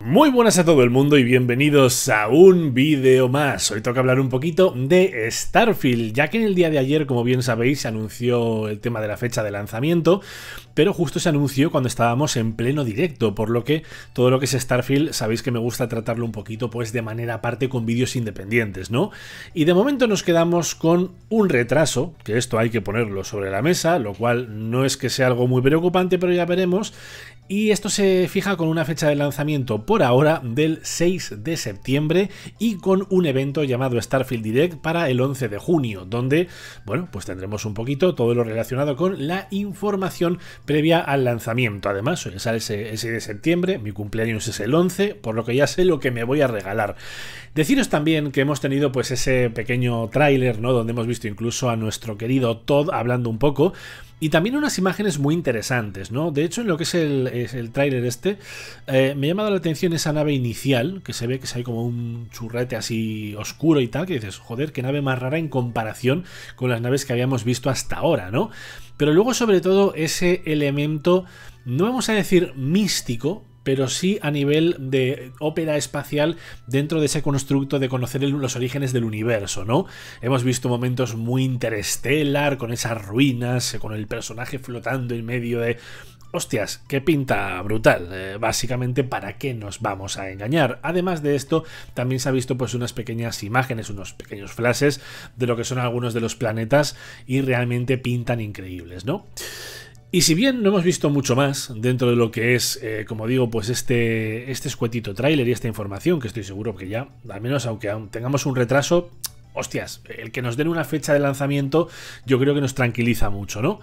Muy buenas a todo el mundo y bienvenidos a un vídeo más. Hoy toca hablar un poquito de Starfield, ya que en el día de ayer, como bien sabéis, se anunció el tema de la fecha de lanzamiento, pero justo se anunció cuando estábamos en pleno directo, por lo que todo lo que es Starfield, sabéis que me gusta tratarlo un poquito pues de manera aparte con vídeos independientes, ¿no? Y de momento nos quedamos con un retraso, que esto hay que ponerlo sobre la mesa, lo cual no es que sea algo muy preocupante, pero ya veremos, y esto se fija con una fecha de lanzamiento por ahora del 6 de septiembre y con un evento llamado Starfield Direct para el 11 de junio, donde, bueno, pues tendremos un poquito todo lo relacionado con la información previa al lanzamiento. Además, hoy sale el 6 de septiembre, mi cumpleaños es el 11, por lo que ya sé lo que me voy a regalar. Deciros también que hemos tenido pues ese pequeño tráiler, ¿no? Donde hemos visto incluso a nuestro querido Todd hablando un poco y también unas imágenes muy interesantes, ¿no? De hecho, en lo que es el, el tráiler este, eh, me ha llamado la atención esa nave inicial, que se ve que hay como un churrete así oscuro y tal, que dices, joder, qué nave más rara en comparación con las naves que habíamos visto hasta ahora, ¿no? Pero luego, sobre todo, ese elemento, no vamos a decir místico, pero sí a nivel de ópera espacial dentro de ese constructo de conocer los orígenes del universo, ¿no? Hemos visto momentos muy interestelar, con esas ruinas, eh, con el personaje flotando en medio de Hostias, qué pinta brutal. Eh, básicamente, ¿para qué nos vamos a engañar? Además de esto, también se ha visto pues unas pequeñas imágenes, unos pequeños flashes de lo que son algunos de los planetas y realmente pintan increíbles, ¿no? Y si bien no hemos visto mucho más dentro de lo que es, eh, como digo, pues este, este escuetito tráiler y esta información, que estoy seguro que ya, al menos aunque aún tengamos un retraso, hostias, el que nos den una fecha de lanzamiento yo creo que nos tranquiliza mucho, ¿no?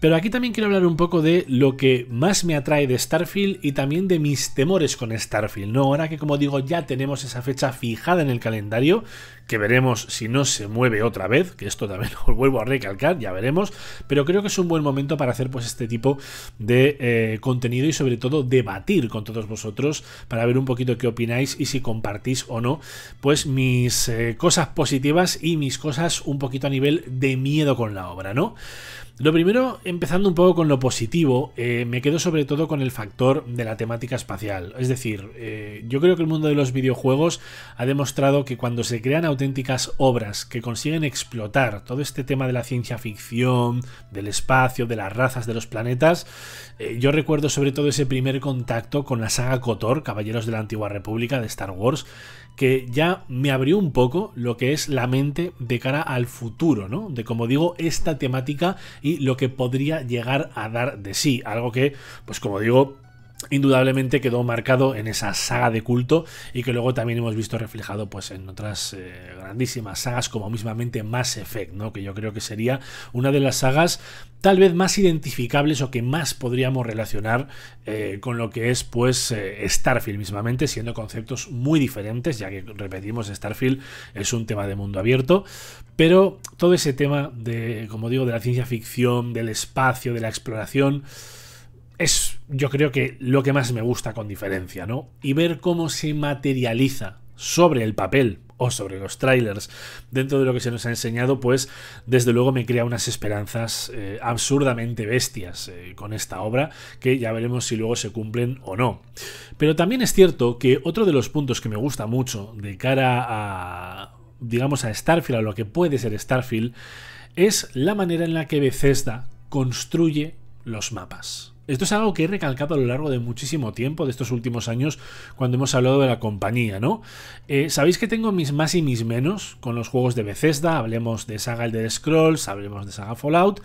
Pero aquí también quiero hablar un poco de lo que más me atrae de Starfield y también de mis temores con Starfield. ¿no? Ahora que como digo ya tenemos esa fecha fijada en el calendario, que veremos si no se mueve otra vez, que esto también lo vuelvo a recalcar, ya veremos, pero creo que es un buen momento para hacer pues este tipo de eh, contenido y sobre todo debatir con todos vosotros para ver un poquito qué opináis y si compartís o no pues mis eh, cosas positivas y mis cosas un poquito a nivel de miedo con la obra, ¿no? Lo primero empezando un poco con lo positivo, eh, me quedo sobre todo con el factor de la temática espacial. Es decir, eh, yo creo que el mundo de los videojuegos ha demostrado que cuando se crean auténticas obras que consiguen explotar todo este tema de la ciencia ficción, del espacio, de las razas, de los planetas, eh, yo recuerdo sobre todo ese primer contacto con la saga Kotor, Caballeros de la Antigua República de Star Wars, que ya me abrió un poco lo que es la mente de cara al futuro, ¿no? De como digo, esta temática y lo que podría podría llegar a dar de sí, algo que, pues como digo, indudablemente quedó marcado en esa saga de culto y que luego también hemos visto reflejado pues en otras eh, grandísimas sagas como mismamente Mass Effect, ¿no? que yo creo que sería una de las sagas tal vez más identificables o que más podríamos relacionar eh, con lo que es pues eh, Starfield mismamente, siendo conceptos muy diferentes, ya que repetimos Starfield es un tema de mundo abierto, pero todo ese tema de, como digo, de la ciencia ficción, del espacio, de la exploración, es yo creo que lo que más me gusta con diferencia, ¿no? Y ver cómo se materializa sobre el papel o sobre los trailers dentro de lo que se nos ha enseñado, pues desde luego me crea unas esperanzas eh, absurdamente bestias eh, con esta obra, que ya veremos si luego se cumplen o no. Pero también es cierto que otro de los puntos que me gusta mucho de cara a, digamos, a Starfield, a lo que puede ser Starfield, es la manera en la que Bethesda construye los mapas. Esto es algo que he recalcado a lo largo de muchísimo tiempo, de estos últimos años, cuando hemos hablado de la compañía, ¿no? Eh, Sabéis que tengo mis más y mis menos con los juegos de Bethesda, hablemos de Saga Elder Scrolls, hablemos de Saga Fallout,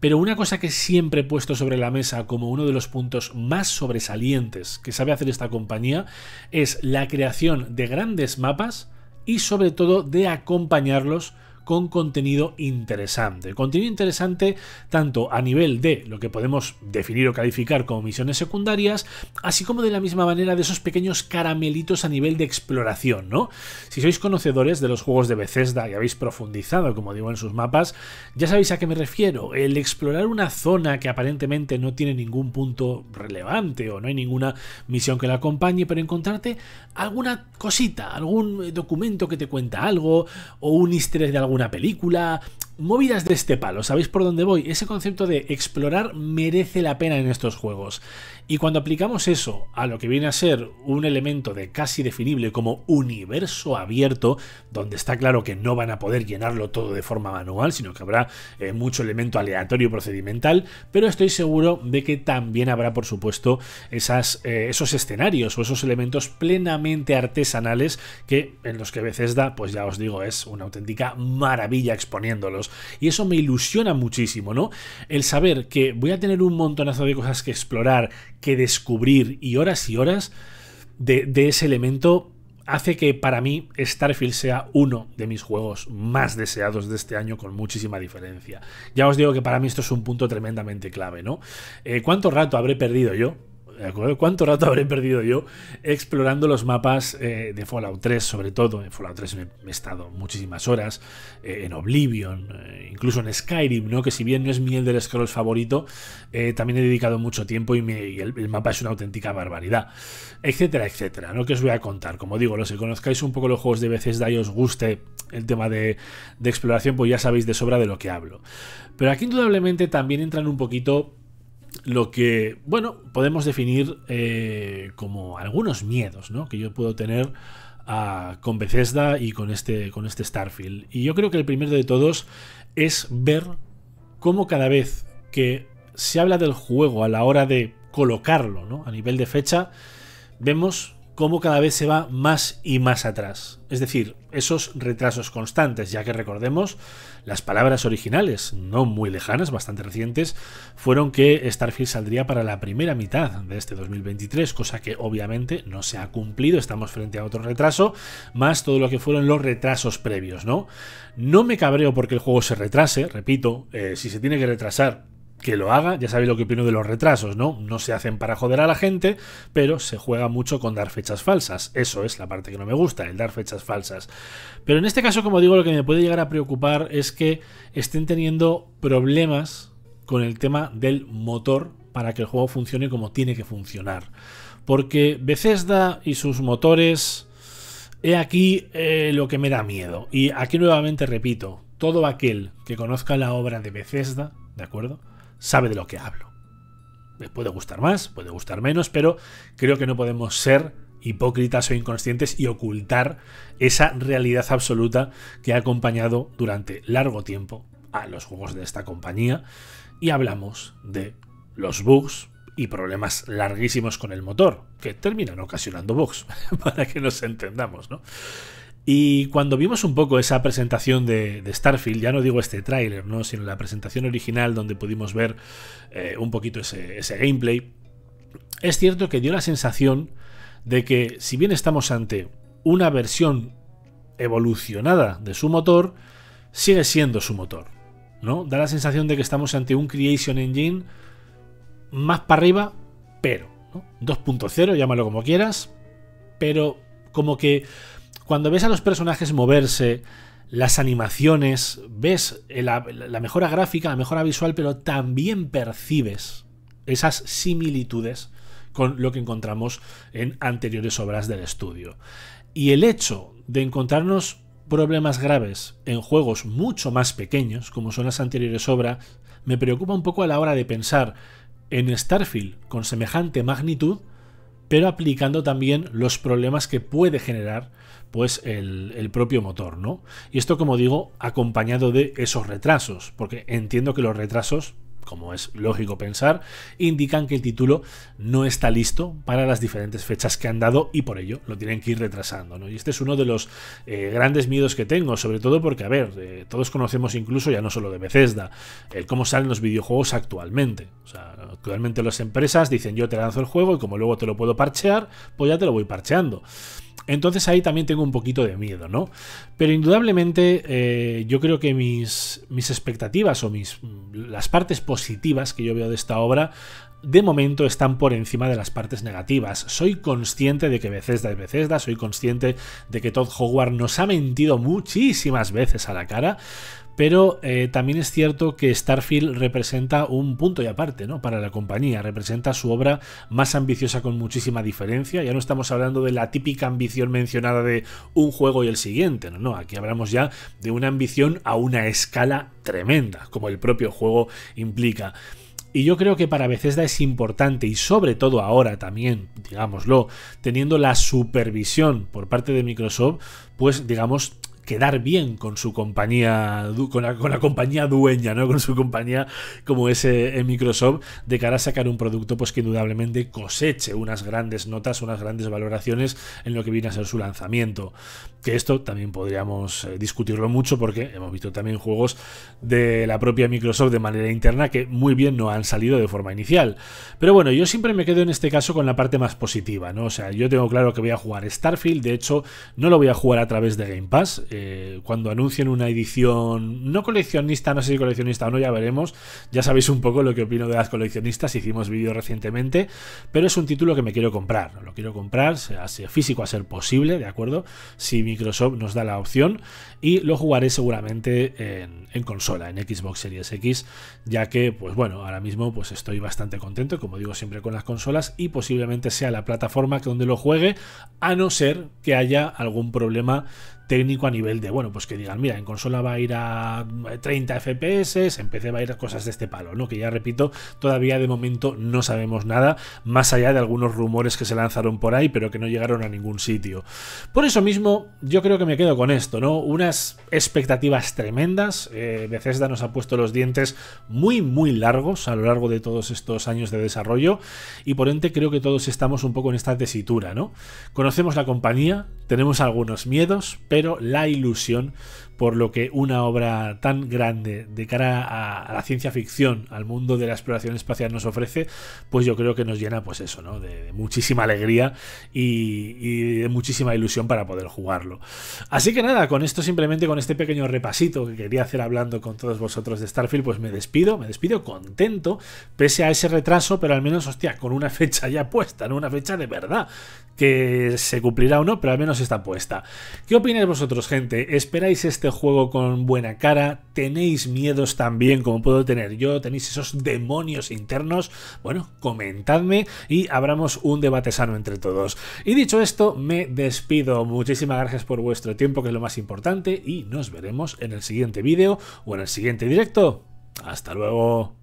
pero una cosa que siempre he puesto sobre la mesa como uno de los puntos más sobresalientes que sabe hacer esta compañía es la creación de grandes mapas y sobre todo de acompañarlos con contenido interesante. Contenido interesante tanto a nivel de lo que podemos definir o calificar como misiones secundarias, así como de la misma manera de esos pequeños caramelitos a nivel de exploración, ¿no? Si sois conocedores de los juegos de Bethesda y habéis profundizado, como digo, en sus mapas, ya sabéis a qué me refiero. El explorar una zona que aparentemente no tiene ningún punto relevante o no hay ninguna misión que la acompañe, pero encontrarte alguna cosita, algún documento que te cuenta algo o un easter egg de algo una película movidas de este palo, ¿sabéis por dónde voy? Ese concepto de explorar merece la pena en estos juegos. Y cuando aplicamos eso a lo que viene a ser un elemento de casi definible como universo abierto, donde está claro que no van a poder llenarlo todo de forma manual, sino que habrá eh, mucho elemento aleatorio procedimental, pero estoy seguro de que también habrá, por supuesto, eh, esos escenarios o esos elementos plenamente artesanales que en los que Bethesda, pues ya os digo, es una auténtica maravilla exponiéndolos y eso me ilusiona muchísimo, ¿no? El saber que voy a tener un montonazo de cosas que explorar, que descubrir y horas y horas de, ese elemento hace que para mí Starfield sea uno de mis juegos más deseados de este año con muchísima diferencia. Ya os digo que para mí esto es un punto tremendamente clave, ¿no? Eh, ¿Cuánto rato habré perdido yo ¿Cuánto rato habré perdido yo explorando los mapas eh, de Fallout 3, sobre todo? En Fallout 3 me, he estado muchísimas horas, eh, en Oblivion, eh, incluso en Skyrim, ¿no? Que si bien no es mi Elder Scrolls favorito, también he dedicado mucho tiempo y, el, mapa es una auténtica barbaridad. Etcétera, etcétera. ¿No? Que os voy a contar? Como digo, los que conozcáis un poco los juegos de veces y os guste el tema de exploración, pues ya sabéis de sobra de lo que hablo. Pero aquí indudablemente también entran un poquito lo que, bueno, podemos definir eh, como algunos miedos ¿no? que yo puedo tener ah, con Bethesda y con este, con este Starfield. Y yo creo que el primero de todos es ver cómo cada vez que se habla del juego a la hora de colocarlo ¿no? a nivel de fecha, vemos cómo cada vez se va más y más atrás. Es decir, esos retrasos constantes, ya que recordemos, las palabras originales, no muy lejanas, bastante recientes, fueron que Starfield saldría para la primera mitad de este 2023, cosa que obviamente no se ha cumplido, estamos frente a otro retraso, más todo lo que fueron los retrasos previos, ¿no? No me cabreo porque el juego se retrase, repito, eh, si se tiene que retrasar, que lo haga. Ya sabéis lo que opino de los retrasos, ¿no? No se hacen para joder a la gente, pero se juega mucho con dar fechas falsas. Eso es la parte que no me gusta, el dar fechas falsas. Pero en este caso, como digo, lo que me puede llegar a preocupar es que estén teniendo problemas con el tema del motor para que el juego funcione como tiene que funcionar. Porque Bethesda y sus motores... He aquí eh, lo que me da miedo. Y aquí nuevamente repito, todo aquel que conozca la obra de Bethesda, ¿de acuerdo? sabe de lo que hablo. me puede gustar más, puede gustar menos, pero creo que no podemos ser hipócritas o inconscientes y ocultar esa realidad absoluta que ha acompañado durante largo tiempo a los juegos de esta compañía y hablamos de los bugs y problemas larguísimos con el motor, que terminan ocasionando bugs, para que nos entendamos, ¿no? Y cuando vimos un poco esa presentación de, Starfield, ya no digo este tráiler, ¿no? sino la presentación original donde pudimos ver eh, un poquito ese, gameplay, es cierto que dio la sensación de que si bien estamos ante una versión evolucionada de su motor, sigue siendo su motor. ¿no? Da la sensación de que estamos ante un Creation Engine más para arriba, pero. 2.0, llámalo como quieras, pero como que cuando ves a los personajes moverse, las animaciones, ves la, mejora gráfica, la mejora visual, pero también percibes esas similitudes con lo que encontramos en anteriores obras del estudio. Y el hecho de encontrarnos problemas graves en juegos mucho más pequeños, como son las anteriores obras, me preocupa un poco a la hora de pensar en Starfield con semejante magnitud pero aplicando también los problemas que puede generar pues el, propio motor, ¿no? Y esto, como digo, acompañado de esos retrasos, porque entiendo que los retrasos, como es lógico pensar, indican que el título no está listo para las diferentes fechas que han dado y por ello lo tienen que ir retrasando, Y este es uno de los eh, grandes miedos que tengo, sobre todo porque, a ver, eh, todos conocemos incluso, ya no solo de Bethesda, el cómo salen los videojuegos actualmente, o sea, Actualmente las empresas dicen yo te lanzo el juego y como luego te lo puedo parchear, pues ya te lo voy parcheando. Entonces ahí también tengo un poquito de miedo, ¿no? Pero indudablemente eh, yo creo que mis, mis expectativas o mis, las partes positivas que yo veo de esta obra de momento están por encima de las partes negativas. Soy consciente de que Bethesda es Bethesda, soy consciente de que Todd Howard nos ha mentido muchísimas veces a la cara, pero eh, también es cierto que Starfield representa un punto y aparte ¿no? para la compañía, representa su obra más ambiciosa con muchísima diferencia, ya no estamos hablando de la típica ambición mencionada de un juego y el siguiente, no, no aquí hablamos ya de una ambición a una escala tremenda, como el propio juego implica. Y yo creo que para Bethesda es importante, y sobre todo ahora también, digámoslo, teniendo la supervisión por parte de Microsoft, pues digamos, quedar bien con su compañía, con la, compañía dueña, ¿no? Con su compañía como es eh, Microsoft, de cara a sacar un producto pues que indudablemente coseche unas grandes notas, unas grandes valoraciones en lo que viene a ser su lanzamiento. Que esto también podríamos eh, discutirlo mucho porque hemos visto también juegos de la propia Microsoft de manera interna que muy bien no han salido de forma inicial. Pero bueno, yo siempre me quedo en este caso con la parte más positiva, ¿no? O sea, yo tengo claro que voy a jugar Starfield, de hecho no lo voy a jugar a través de Game Pass. Eh, cuando anuncien una edición no coleccionista, no sé si coleccionista o no, ya veremos. Ya sabéis un poco lo que opino de las coleccionistas, hicimos vídeo recientemente, pero es un título que me quiero comprar. Lo quiero comprar, sea, físico a ser posible, ¿de acuerdo? Si Microsoft nos da la opción y lo jugaré seguramente en, consola, en Xbox Series X, ya que, pues bueno, ahora mismo pues estoy bastante contento, como digo siempre con las consolas, y posiblemente sea la plataforma que donde lo juegue, a no ser que haya algún problema técnico a nivel de, bueno, pues que digan, mira, en consola va a ir a 30 eh, FPS, en PC va a ir a cosas de este palo, ¿no? Que ya repito, todavía de momento no sabemos nada, más allá de algunos rumores que se lanzaron por ahí, pero que no llegaron a ningún sitio. Por eso mismo, yo creo que me quedo con esto, ¿no? Unas expectativas tremendas, eh, Bethesda nos ha puesto los dientes muy, muy largos a lo largo de todos estos años de desarrollo, y por ende creo que todos estamos un poco en esta tesitura, ¿no? Conocemos la compañía, tenemos algunos miedos, pero la ilusión por lo que una obra tan grande de cara a, la ciencia ficción, al mundo de la exploración espacial nos ofrece, pues yo creo que nos llena pues eso, ¿no? De, muchísima alegría y, de muchísima ilusión para poder jugarlo. Así que nada, con esto simplemente, con este pequeño repasito que quería hacer hablando con todos vosotros de Starfield, pues me despido, me despido contento, pese a ese retraso, pero al menos, hostia, con una fecha ya puesta, ¿no? Una fecha de verdad, que se cumplirá o no, pero al menos está puesta. ¿Qué opináis vosotros, gente? ¿Esperáis este juego con buena cara, tenéis miedos también como puedo tener yo, tenéis esos demonios internos, bueno, comentadme y abramos un debate sano entre todos. Y dicho esto, me despido. Muchísimas gracias por vuestro tiempo, que es lo más importante, y nos veremos en el siguiente vídeo o en el siguiente directo. Hasta luego.